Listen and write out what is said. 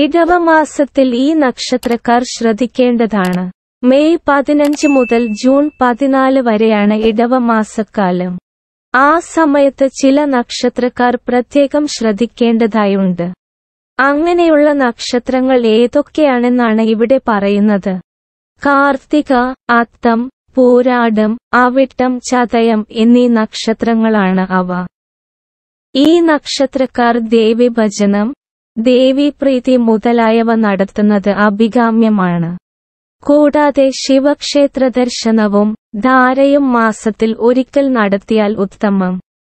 ഇടവമാസത്തിൽ ഈ നക്ഷത്രക്കാർ ശ്രദ്ധിക്കേണ്ടതാണ് മെയ് പതിനഞ്ച് മുതൽ ജൂൺ പതിനാല് വരെയാണ് ഇടവമാസക്കാലം ആ സമയത്ത് ചില നക്ഷത്രക്കാർ പ്രത്യേകം ശ്രദ്ധിക്കേണ്ടതായുണ്ട് അങ്ങനെയുള്ള നക്ഷത്രങ്ങൾ ഏതൊക്കെയാണെന്നാണ് ഇവിടെ പറയുന്നത് കാർത്തിക അത്തം പൂരാടം അവിട്ടം ചതയം എന്നീ നക്ഷത്രങ്ങളാണ് അവ ഈ നക്ഷത്രക്കാർ ദേവി ഭജനം ദേവീപ്രീതി മുതലായവ നടത്തുന്നത് അഭികാമ്യമാണ് കൂടാതെ ശിവക്ഷേത്ര ദർശനവും ധാരയും മാസത്തിൽ ഒരിക്കൽ നടത്തിയാൽ ഉത്തമം